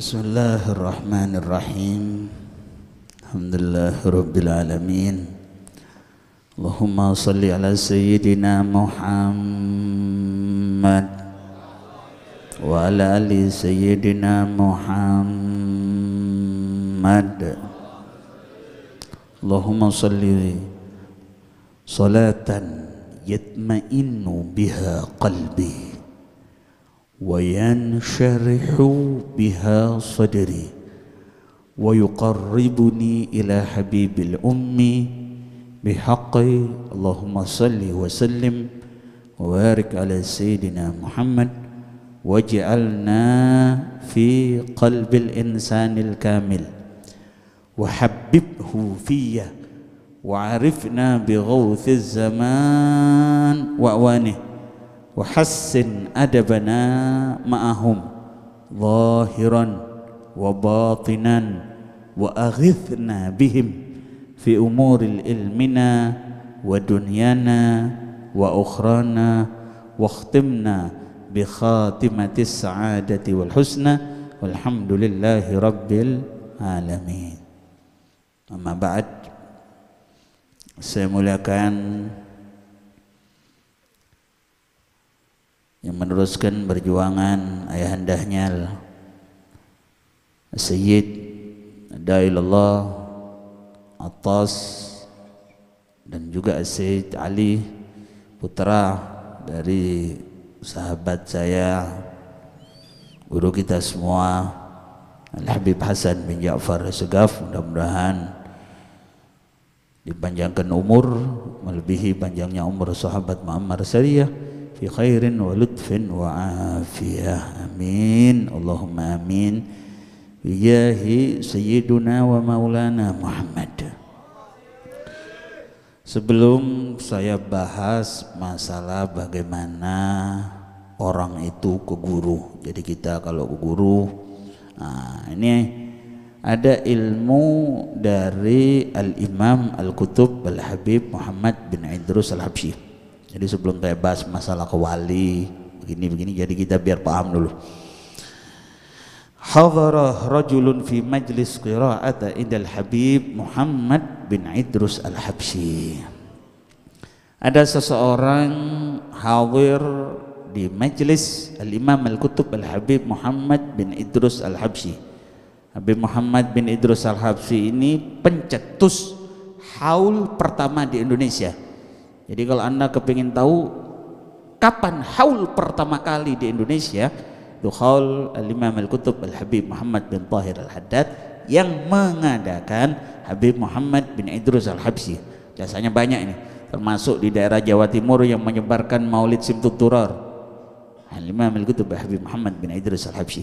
بسم الله الرحمن الرحيم الحمد لله رب العالمين اللهم صل على سيدنا محمد وعلى ال سيدنا محمد اللهم صل صلاة يطمئن بها قلبي وينشرح بها صدري ويقربني إلى حبيب الأم بحق اللهم صل وسلم وبارك على سيدنا محمد واجعلنا في قلب الإنسان الكامل وحببه في وعرفنا بغوث الزمان وأوانه وحسن أدبنا معهم ظاهرا وباطنا وأغثنا بهم في أمور علمنا ودنيانا وأخرانا واختمنا بخاتمة السعادة والحسنى والحمد لله رب العالمين أما بعد saya muliakan yang meneruskan perjuangan ayahandahnya Sayyid Dailullah Atas dan juga Sayyid Ali putra dari sahabat saya guru kita semua Al-Habib Hasan bin Ja'far Segaf mudah-mudahan dipanjangkan umur melebihi panjangnya umur sahabat Muhammad Sariyah fi khairin wa lutfin wa afiyah amin Allahumma amin biyahi sayyiduna wa maulana Muhammad sebelum saya bahas masalah bagaimana orang itu ke guru jadi kita kalau ke guru nah ini ada ilmu dari Al-Imam Al-Kutub Al-Habib Muhammad bin Idrus Al-Habsyi jadi sebelum bebas masalah kewali begini-begini jadi kita biar paham dulu. Hadara rajulun fi majlis qira'ata indal Habib Muhammad bin Idrus Al-Habsyi. Ada seseorang hadir di majlis Al-Imam Al-Kutub Al-Habib Muhammad bin Idrus Al-Habsyi. Habib Muhammad bin Idrus Al-Habsyi ini pencetus haul pertama di Indonesia jadi kalau Anda kepingin tahu kapan haul pertama kali di Indonesia, itu haul Al-Imam Al-Kutub Al-Habib Muhammad bin Tahir Al-Haddad yang mengadakan Habib Muhammad bin Idrus Al-Habsi. Jasanya banyak ini, termasuk di daerah Jawa Timur yang menyebarkan Maulid Simtud Turar. imam Al-Kutub Al-Habib Muhammad bin Idrus Al-Habsi.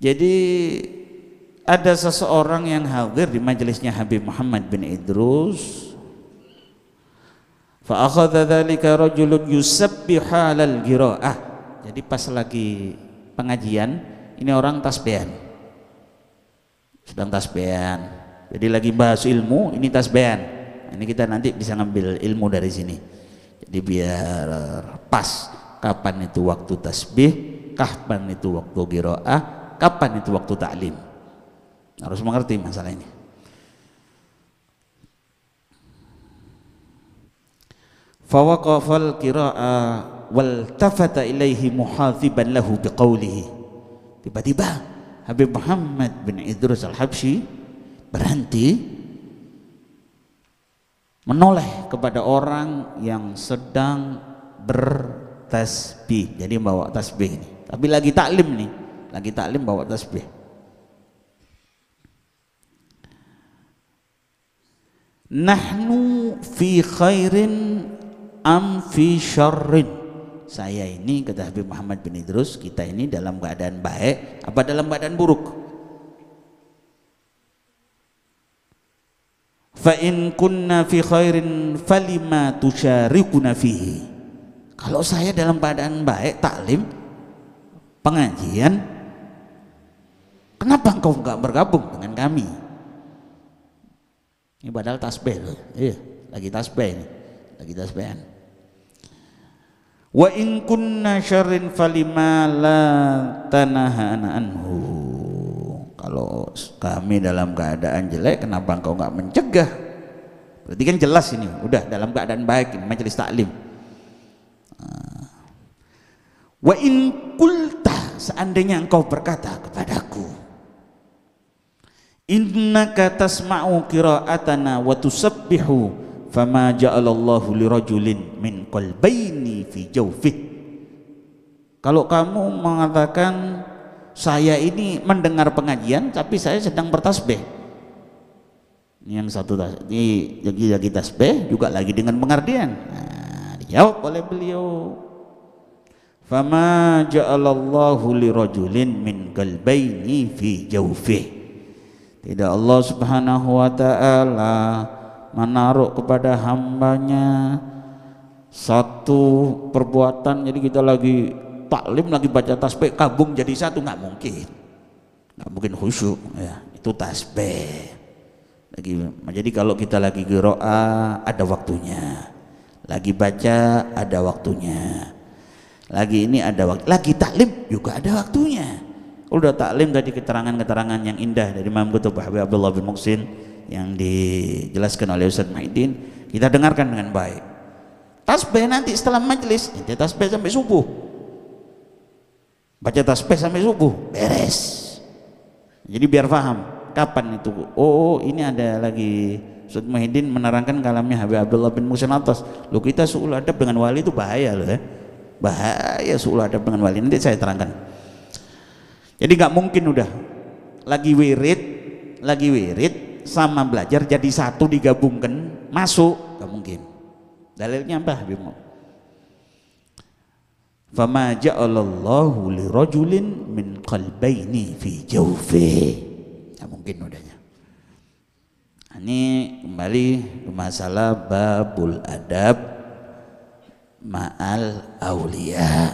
Jadi ada seseorang yang hadir di majelisnya Habib Muhammad bin Idrus Fa akhadha rajulun Yusuf bihalal qiraah. Jadi pas lagi pengajian, ini orang tasbihan. Sedang tasbihan. Jadi lagi bahas ilmu, ini tasbihan. Nah, ini kita nanti bisa ngambil ilmu dari sini. Jadi biar pas kapan itu waktu tasbih, kapan itu waktu giroah, kapan itu waktu taklim. Harus mengerti masalah ini. fawakafal kiraa wal tafata ilaihi muhadziban lahu biqaulihi tiba-tiba Habib Muhammad bin Idrus al-Habsyi berhenti menoleh kepada orang yang sedang bertasbih jadi bawa tasbih ini tapi lagi taklim nih lagi taklim bawa tasbih nahnu fi khairin am fi syarrin saya ini kata Habib Muhammad bin Idrus kita ini dalam keadaan baik apa dalam keadaan buruk fa in kunna fi khairin falima tusyarikuna fihi kalau saya dalam keadaan baik taklim pengajian kenapa engkau enggak bergabung dengan kami ini padahal tasbih loh iya lagi tasbih ini lagi tasbihan wa in kunna syarrin falima la tanahana anhu kalau kami dalam keadaan jelek kenapa engkau nggak mencegah berarti kan jelas ini udah dalam keadaan baik ini majelis taklim ah. wa in kulta seandainya engkau berkata kepadaku innaka tasma'u qira'atana wa tusabbihu fama ja'alallahu lirajulin min qalbaini fi jawfih kalau kamu mengatakan saya ini mendengar pengajian tapi saya sedang bertasbih ini yang satu ini lagi lagi tasbih juga lagi dengan pengertian nah, dijawab oleh beliau fama ja'alallahu lirajulin min qalbaini fi jawfih tidak Allah subhanahu wa ta'ala menaruh kepada hambanya satu perbuatan jadi kita lagi taklim lagi baca tasbih kagum jadi satu nggak mungkin nggak mungkin khusyuk ya itu tasbih lagi jadi kalau kita lagi geroa ada waktunya lagi baca ada waktunya lagi ini ada waktu lagi taklim juga ada waktunya udah taklim tadi keterangan-keterangan yang indah dari Imam Qutb Abdullah bin Muksin yang dijelaskan oleh Ustaz Maidin kita dengarkan dengan baik tasbih nanti setelah majelis nanti tasbih sampai subuh baca tasbih sampai subuh beres jadi biar paham kapan itu oh ini ada lagi Ustaz Muhyiddin menerangkan kalamnya Habib Abdullah bin Musa Natas lu kita su'ul adab dengan wali itu bahaya loh ya bahaya su'ul adab dengan wali nanti saya terangkan jadi nggak mungkin udah lagi wirid lagi wirid sama belajar jadi satu digabungkan masuk gak mungkin dalilnya apa Habib Fama ja'alallahu li rajulin min qalbaini fi jawfi. Ya mungkin udahnya. Ini kembali ke masalah babul adab ma'al awliya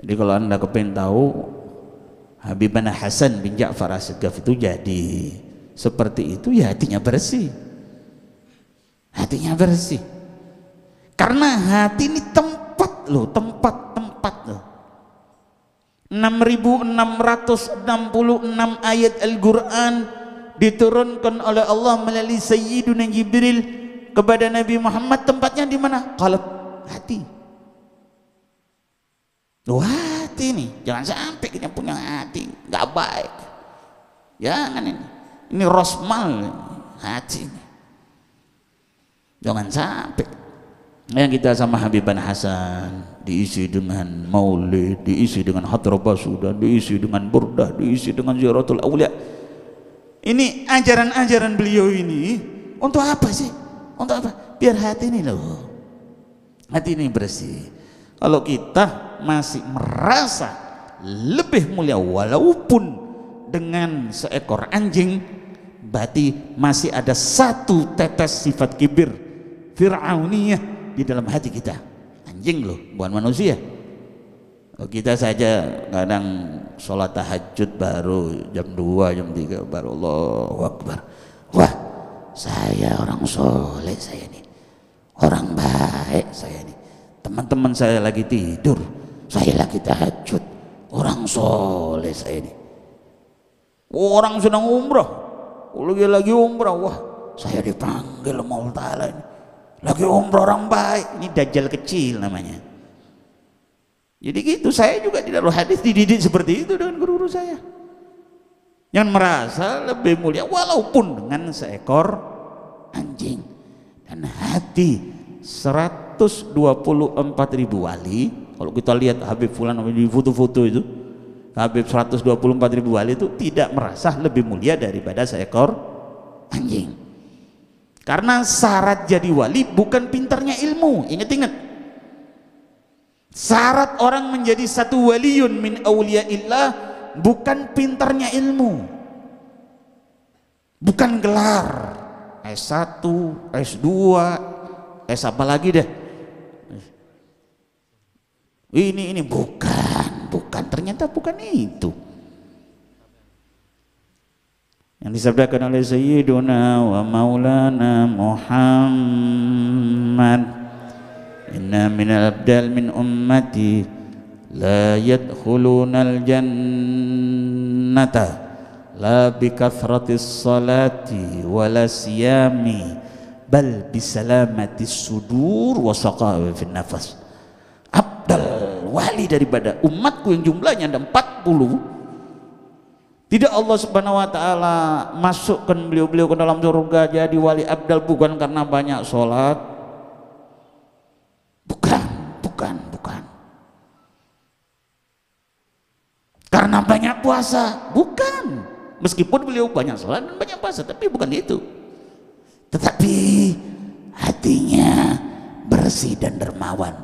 Jadi kalau Anda kepengen tahu Habibana Hasan bin Ja'far as itu jadi seperti itu ya hatinya bersih hatinya bersih karena hati ini tempat loh tempat tempat loh 6666 ayat Al-Quran diturunkan oleh Allah melalui Sayyiduna Jibril kepada Nabi Muhammad tempatnya di mana? kalau hati. Loh, hati ini jangan sampai kita punya hati nggak baik. Jangan ini ini rosmal haji jangan sampai yang kita sama Habiban Hasan diisi dengan maulid diisi dengan hadrah Sudah, diisi dengan burdah diisi dengan ziaratul awliya ini ajaran-ajaran beliau ini untuk apa sih untuk apa biar hati ini loh hati ini bersih kalau kita masih merasa lebih mulia walaupun dengan seekor anjing berarti masih ada satu tetes sifat kibir Fir'auniyah di dalam hati kita anjing loh bukan manusia kita saja kadang sholat tahajud baru jam 2 jam 3 baru Allah Akbar wah saya orang soleh saya ini orang baik saya ini teman-teman saya lagi tidur saya lagi tahajud orang soleh saya ini orang sedang umroh lagi lagi umroh wah saya dipanggil mau Ta'ala ini lagi umroh orang baik ini dajjal kecil namanya jadi gitu saya juga tidak lalu hadis dididik seperti itu dengan guru-guru saya yang merasa lebih mulia walaupun dengan seekor anjing dan hati 124 ribu wali kalau kita lihat Habib Fulan di foto-foto itu Habib 124 ribu wali itu tidak merasa lebih mulia daripada seekor anjing karena syarat jadi wali bukan pintarnya ilmu ingat-ingat syarat orang menjadi satu waliun min awliya illah bukan pintarnya ilmu bukan gelar S1, S2, S apa lagi deh ini ini bukan bukan ternyata bukan itu yang disabdakan oleh Sayyiduna wa Maulana Muhammad inna minal abdal min ummati la yadkhulunal jannata la kathrati salati wala siyami bal salamati sudur wa saqawi fin nafas daripada umatku yang jumlahnya ada 40 tidak Allah subhanahu wa ta'ala masukkan beliau-beliau ke dalam surga jadi wali abdal bukan karena banyak sholat bukan, bukan, bukan karena banyak puasa bukan meskipun beliau banyak sholat dan banyak puasa tapi bukan itu tetapi hatinya bersih dan dermawan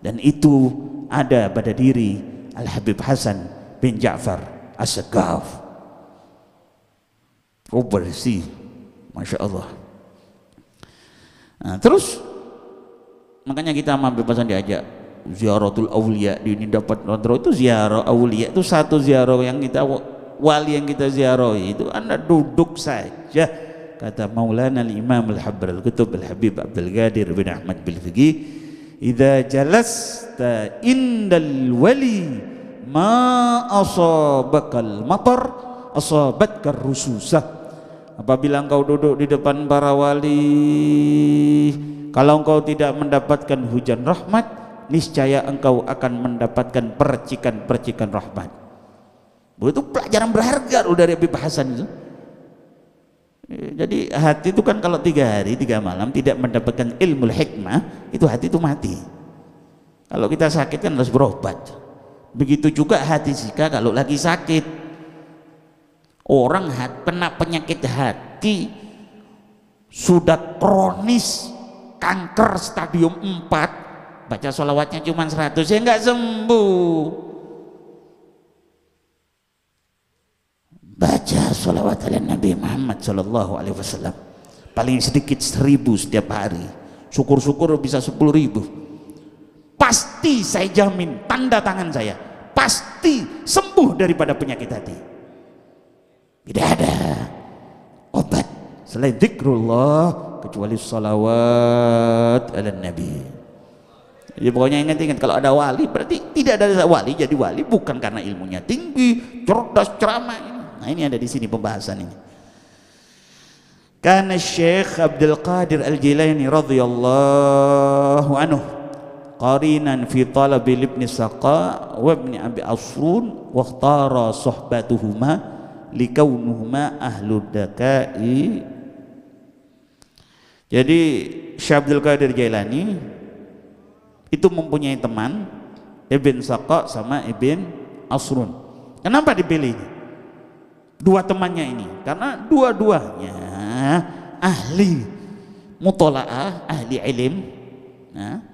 dan itu ada pada diri Al-Habib Hasan bin Ja'far As-Sakaf oh bersih Masya Allah nah, terus makanya kita sama hasan diajak ziaratul awliya di ini dapat kontrol itu ziarah awliya itu satu ziarah yang kita wali yang kita ziarahi itu anda duduk saja kata Maulana al-Imam al-Habr al-Kutub al-Habib Abdul Ghadir bin Ahmad bil Faqih idza jalas hatta indal wali ma asabakal matar asabatkar rususah apabila engkau duduk di depan para wali kalau engkau tidak mendapatkan hujan rahmat niscaya engkau akan mendapatkan percikan-percikan rahmat itu pelajaran berharga loh dari Habib Hasan itu eh, jadi hati itu kan kalau tiga hari tiga malam tidak mendapatkan ilmu hikmah itu hati itu mati kalau kita sakit kan harus berobat. Begitu juga hati jika kalau lagi sakit. Orang hat, kena penyakit hati sudah kronis kanker stadium 4 baca sholawatnya cuma 100 ya nggak sembuh baca sholawat ala Nabi Muhammad Shallallahu Alaihi Wasallam paling sedikit seribu setiap hari syukur-syukur bisa sepuluh ribu Pasti saya jamin, tanda tangan saya, pasti sembuh daripada penyakit hati. Tidak ada obat selain zikrullah kecuali salawat ala nabi. Jadi ya, pokoknya ingat-ingat kalau ada wali berarti tidak ada wali jadi wali bukan karena ilmunya tinggi, cerdas, ceramah. Nah ini ada di sini pembahasan ini. Karena Syekh Abdul Qadir Al Jilani radhiyallahu anhu qarinan fi talabi ibni saqa wa ibni abi asrun wa ikhtara suhbatuhuma likaunuhuma ahlu dakai jadi Syekh Abdul Qadir Jailani itu mempunyai teman Ibn Saqqa sama Ibn Asrun kenapa dipilih dua temannya ini karena dua-duanya ahli mutolaah ahli ilim nah,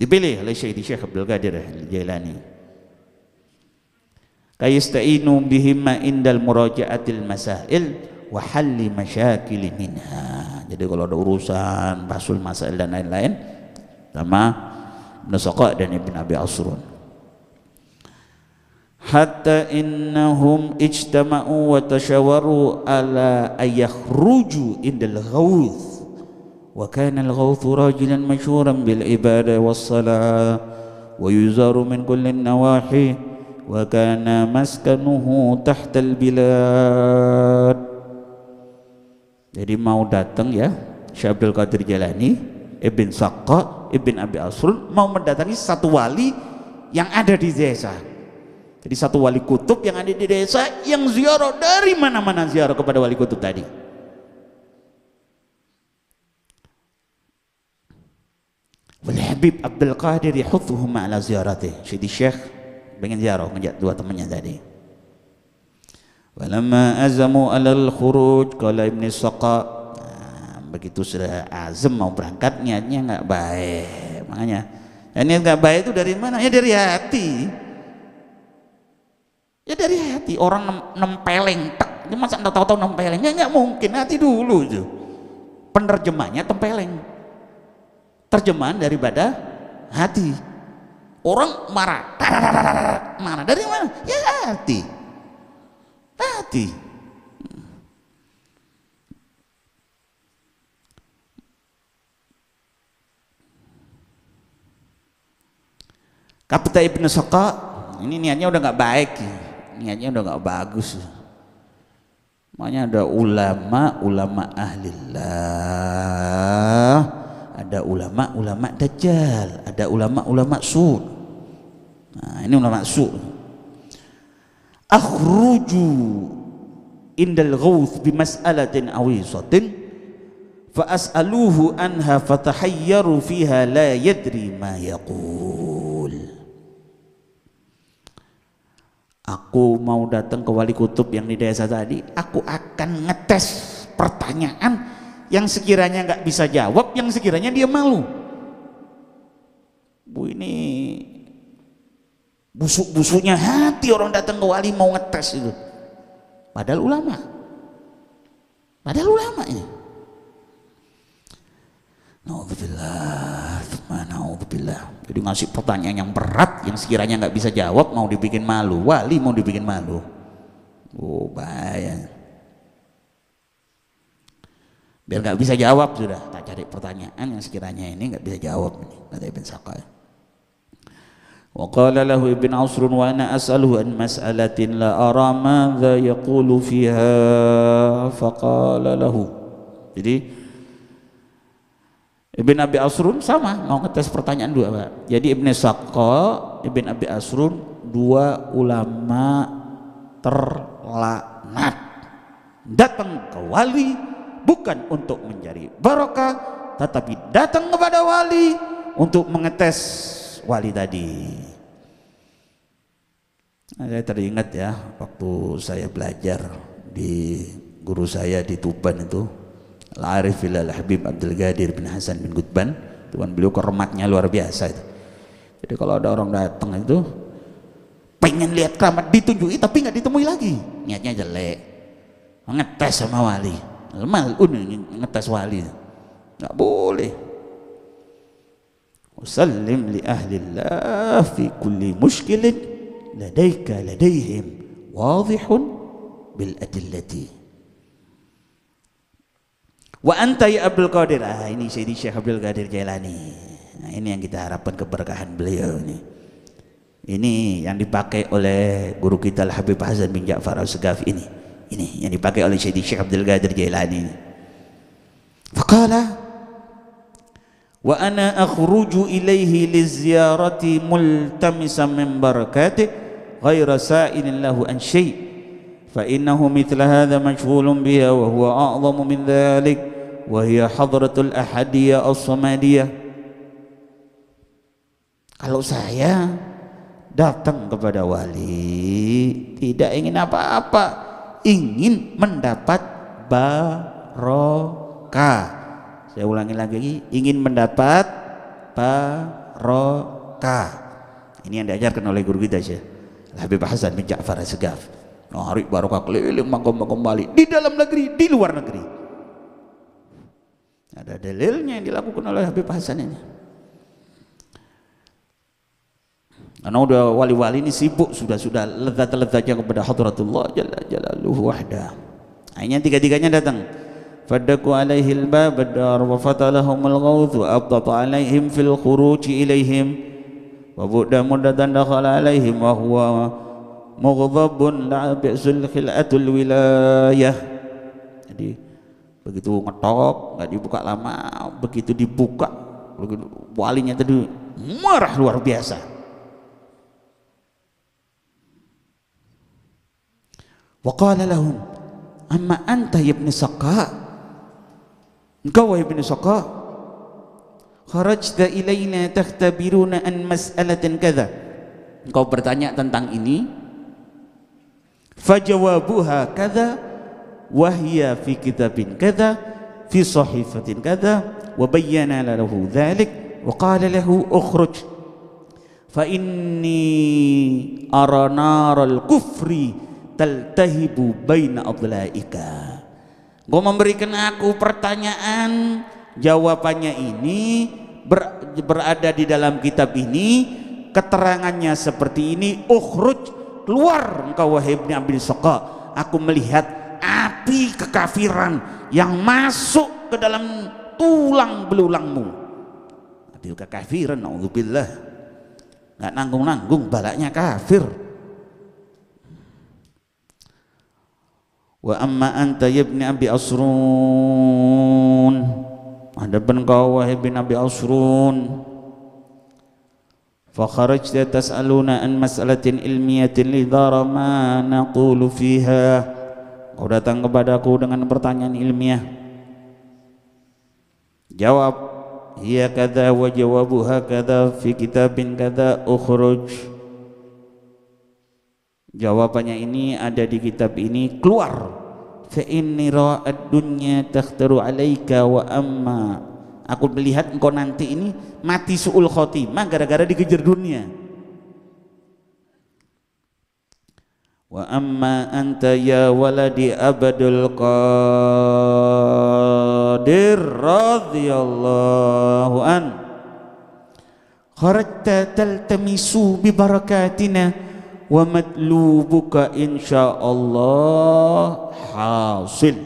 Dipilih oleh Syekh Syekh Abdul Qadir Al-Jailani. Kayastainu bihimma indal muraja'atil masail wa halli masyakil minha. Jadi kalau ada urusan basul masail dan lain-lain sama Ibn Saqa dan Ibn Abi Asrun. Hatta innahum ijtama'u wa tashawaru ala ayakhruju indal ghawth وكان الغوث راجلا مشهورا بالعبادة والصلاة ويزار من كل النواحي وكان مسكنه تحت البلاد jadi mau datang ya Syekh Abdul Qadir Jalani Ibn Saqqa Ibn Abi Asrul mau mendatangi satu wali yang ada di desa jadi satu wali kutub yang ada di desa yang ziarah dari mana-mana ziarah kepada wali kutub tadi Habib Abdul Qadir yahuthuhum ala ziyaratih. Syedi Syekh pengen ziarah menjak dua temannya tadi. Walamma azamu alal khuruj qala Ibnu Saqa nah, begitu sudah azam mau berangkat niatnya enggak baik makanya ya, niat enggak baik itu dari mana ya dari hati ya dari hati orang nempeleng tak ya, masa tahu-tahu nempeleng ya nggak mungkin hati dulu tuh penerjemahnya tempeleng terjemahan daripada hati orang marah marah dari mana ya hati hati Kapita Ibnu Soka ini niatnya udah nggak baik niatnya udah nggak bagus makanya ada ulama ulama ahlillah ada ulama-ulama dajjal ada ulama-ulama su nah ini ulama su akhruju indal bi mas'alatin awisatin fa as'aluhu anha fatahayyaru fiha la yadri ma yaqul aku mau datang ke wali kutub yang di desa tadi aku akan ngetes pertanyaan yang sekiranya nggak bisa jawab, yang sekiranya dia malu. Bu ini busuk-busuknya hati orang datang ke wali mau ngetes itu. Padahal ulama. Padahal ulama ini. Naudzubillah, Jadi ngasih pertanyaan yang berat yang sekiranya nggak bisa jawab mau dibikin malu, wali mau dibikin malu. Oh bahaya biar nggak bisa jawab sudah tak cari pertanyaan yang sekiranya ini nggak bisa jawab ini kata Ibn Saqal وقال له ابن عصر وأنا أسأله عن مسألة لا أرى ماذا يقول فيها فقال له jadi Ibn Abi Asrun sama mau ngetes pertanyaan dua Pak. Jadi Ibn Sakko, Ibn Abi Asrun dua ulama terlaknat datang ke wali bukan untuk mencari barokah tetapi datang kepada wali untuk mengetes wali tadi nah, saya teringat ya waktu saya belajar di guru saya di Tuban itu Al-Arif al Habib Abdul Gadir bin Hasan bin Gudban Tuhan beliau kermatnya luar biasa itu jadi kalau ada orang datang itu pengen lihat keramat ditunjuki tapi nggak ditemui lagi niatnya jelek ngetes sama wali malun ngetes wali nggak boleh usallim li ahli Allah fi kulli mushkilin ladaika ladaihim wadihun bil adillati wa anta ya Abdul Qadir ah ini Sayyidi Syekh Abdul Qadir Jailani nah ini yang kita harapkan keberkahan beliau ini ini yang dipakai oleh guru kita Habib Hasan bin Ja'far al sagaf ini ini yang dipakai oleh Syekh Abdul Qadir Jailani ini faqala wa ana akhruju ilaihi liziyarati multamisa min barakati ghaira sa'ilin lahu an shay fa innahu mithla hadha mashghulun biha wa huwa a'zamu min dhalik wa hiya hadratul ahadiyya as samadiyya kalau saya datang kepada wali tidak ingin apa-apa ingin mendapat barokah saya ulangi lagi ingin mendapat barokah ini yang diajarkan oleh guru kita ya Habib Hasan bin Ja'far Segaf narik barokah keliling makom-makom balik di dalam negeri di luar negeri ada dalilnya yang dilakukan oleh Habib Hasan ini karena udah wali-wali ini sibuk sudah-sudah lezat-lezatnya kepada hadratullah jalla jalaluhu wahda akhirnya tiga-tiganya datang faddaku alaihil bab ad-dar wa fatalahumul ghawth wa abtat alaihim fil khuruj ilaihim wa budda muddatan dakhala alaihim wa huwa mughdabun la bi'sul khil'atul wilayah jadi begitu ngetok nggak dibuka lama begitu dibuka begitu walinya tadi marah luar biasa وقال لهم أما أنت يا ابن سقاء engkau wahai ibn Saqaء kharajta ilaina takhtabiruna an mas'alatin kadza engkau bertanya tentang ini fajawabuha kadza wahya fi kitabin kadza fi sahifatin kadza wa bayyana lahu dzalik wa qala lahu ukhruj fa inni ara naral kufri taltahibu baina adlaika Engkau memberikan aku pertanyaan jawabannya ini ber, berada di dalam kitab ini keterangannya seperti ini ukhruj keluar engkau wahai ibni abil Soka aku melihat api kekafiran yang masuk ke dalam tulang belulangmu api kekafiran naudzubillah nggak nanggung-nanggung balaknya kafir Wa amma anta yabni Abi Asrun Adapun kau wahai bin Abi Asrun fa kharajta tas'aluna an mas'alatin ilmiyatin لدار ma naqulu fiha. Kau datang kepadaku dengan pertanyaan ilmiah Jawab Iya kada wa jawabuha kada fi kitabin kada ukhruj Jawabannya ini ada di kitab ini keluar. Fa inni ra'ad dunya takhtaru 'alaika wa amma aku melihat engkau nanti ini mati suul khotimah gara-gara dikejar dunia wa amma anta ya waladi abadul qadir radhiyallahu an kharajta taltamisu bi barakatina wa matlubuka insyaallah hasil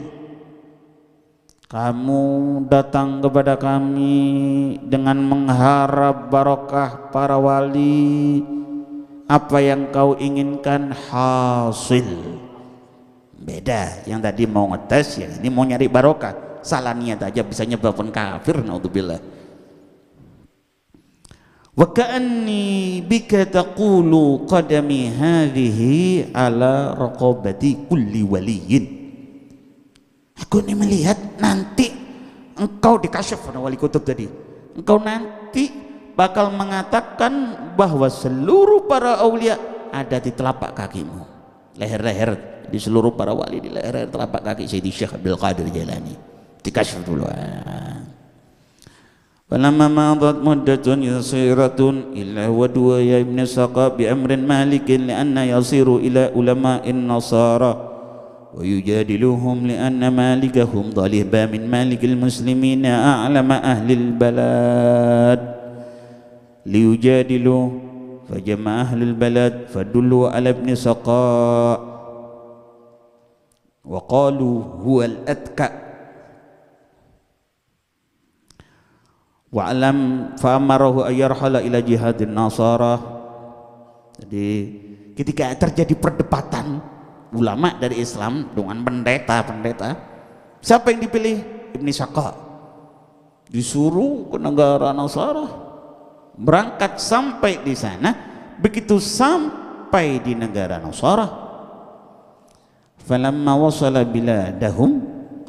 kamu datang kepada kami dengan mengharap barokah para wali apa yang kau inginkan hasil beda yang tadi mau ngetes ya ini mau nyari barokah salah niat aja bisa nyebabkan kafir naudzubillah wa ka'anni bika taqulu qadami hadhihi ala raqabati kulli waliyin aku ini melihat nanti engkau dikasih oleh wali kutub tadi engkau nanti bakal mengatakan bahwa seluruh para aulia ada di telapak kakimu leher-leher di seluruh para wali di leher-leher telapak kaki Sayyidi Syekh Abdul Qadir Jailani dikasih dulu ah. فلما مضت مدة يسيرة إلا ودوا يا ابن سقى بأمر مالك لأن يصير إلى علماء النصارى ويجادلهم لأن مالكهم ضرب من مالك المسلمين أعلم أهل البلاد ليجادلوا فجمع أهل البلد فدلوا على ابن سقاء وقالوا هو الأتكأ wa alam fa amarahu ayyarhala ila jihadin nasara jadi ketika terjadi perdebatan ulama dari Islam dengan pendeta-pendeta siapa yang dipilih Ibnu Saka disuruh ke negara Nasara berangkat sampai di sana begitu sampai di negara Nasara falamma wasala biladahum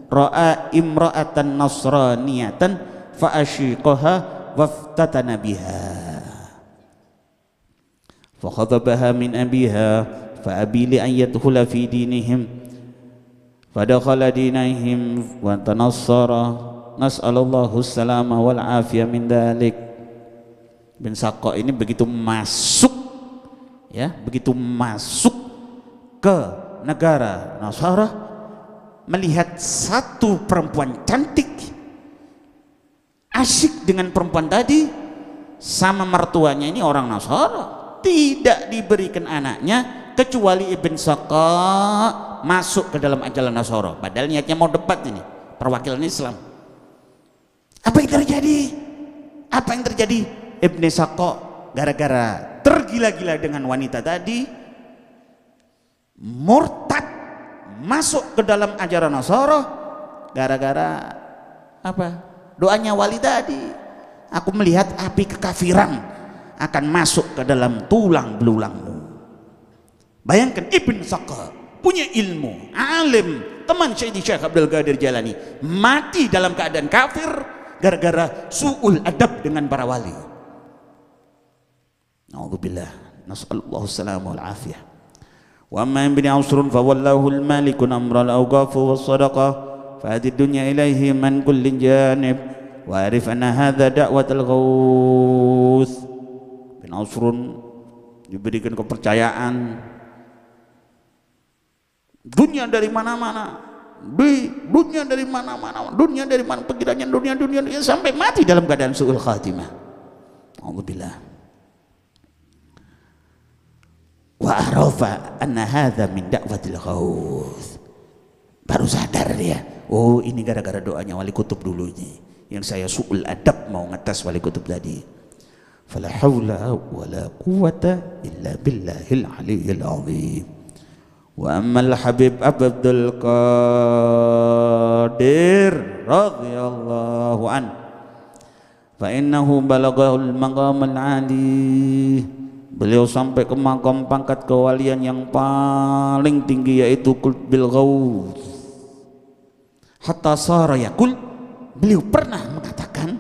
ra'a imra'atan nasraniyatan fa'ashiqaha waftatana biha فخطبها من أبيها فأبي لأن يدخل في دينهم فدخل دينهم tanassara نسأل الله السلام والعافية من ذلك bin Sako ini begitu masuk ya begitu masuk ke negara Nasara melihat satu perempuan cantik asik dengan perempuan tadi sama mertuanya ini orang Nasara tidak diberikan anaknya kecuali Ibn Saka masuk ke dalam ajalan Nasara padahal niatnya mau debat ini perwakilan Islam apa yang terjadi apa yang terjadi Ibn Saka gara-gara tergila-gila dengan wanita tadi murtad masuk ke dalam ajaran Nasara gara-gara apa doanya wali tadi, aku melihat api kekafiran akan masuk ke dalam tulang belulangmu bayangkan Ibn Saqqa punya ilmu alim teman Syekh Syekh Abdul Qadir Jalani mati dalam keadaan kafir gara-gara su'ul adab dengan para wali Alhamdulillah, nas'alullahu salamu wal afiyah wa amma ibn ausrun fawallahu al-malikun amral awqafu wa sadaqah فآت الدنيا إليه من كل جانب وأعرف أن هذا دعوة الغوث بن عصر diberikan kepercayaan dunia dari mana-mana di dunia dari mana-mana dunia dari mana pikirannya dunia, dunia dunia sampai mati dalam keadaan suul khatimah Alhamdulillah wa arafa anna hadha min da'watil ghaus baru sadar dia ya oh ini gara-gara doanya wali kutub dulunya yang saya su'ul adab mau ngetes wali kutub tadi fala haula wala quwata illa billahil aliyyil azim wa ammal habib abdul qadir radhiyallahu an fa innahu balagahul maqam al ali Beliau sampai ke makam pangkat kewalian yang paling tinggi yaitu Qutbil Ghaus hatta sara yakul beliau pernah mengatakan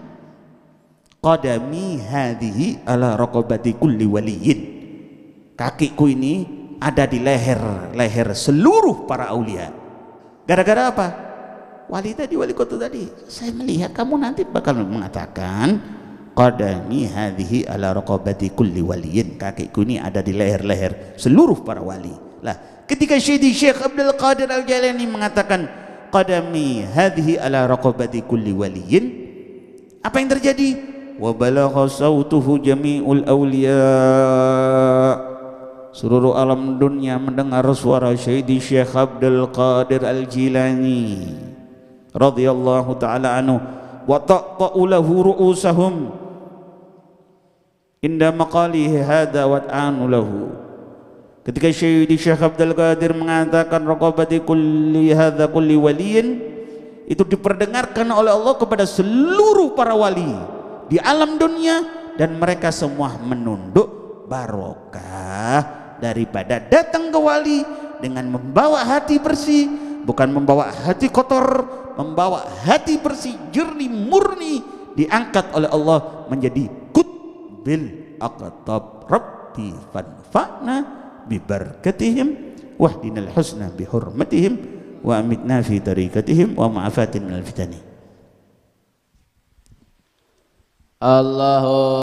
qadami hadhihi ala raqabati kulli waliyin kakiku ini ada di leher leher seluruh para aulia gara-gara apa wali tadi wali kota tadi saya melihat kamu nanti bakal mengatakan qadami hadhihi ala raqabati kulli waliyin kakiku ini ada di leher-leher seluruh para wali lah ketika Syekh Syekh Abdul Qadir Al-Jalani mengatakan qadami hadhihi ala raqabati kulli waliyin apa yang terjadi wa balagha sautuhu jami'ul awliya seluruh alam dunia mendengar suara Syedi Syekh Abdul Qadir Al-Jilani radhiyallahu taala anhu wa taqta'u lahu ru'usahum inda maqalihi hadha wa ta'anu lahu Ketika Syekh Syekh Abdul Qadir mengatakan rokobati kulli hadha kulli waliyin itu diperdengarkan oleh Allah kepada seluruh para wali di alam dunia dan mereka semua menunduk barokah daripada datang ke wali dengan membawa hati bersih bukan membawa hati kotor membawa hati bersih jernih murni diangkat oleh Allah menjadi kutbil aqtab rabbi fanfa'na ببركتهم واهدنا الحسنى بحرمتهم وأمتنا في طريقتهم ومعافاة من الفتن الله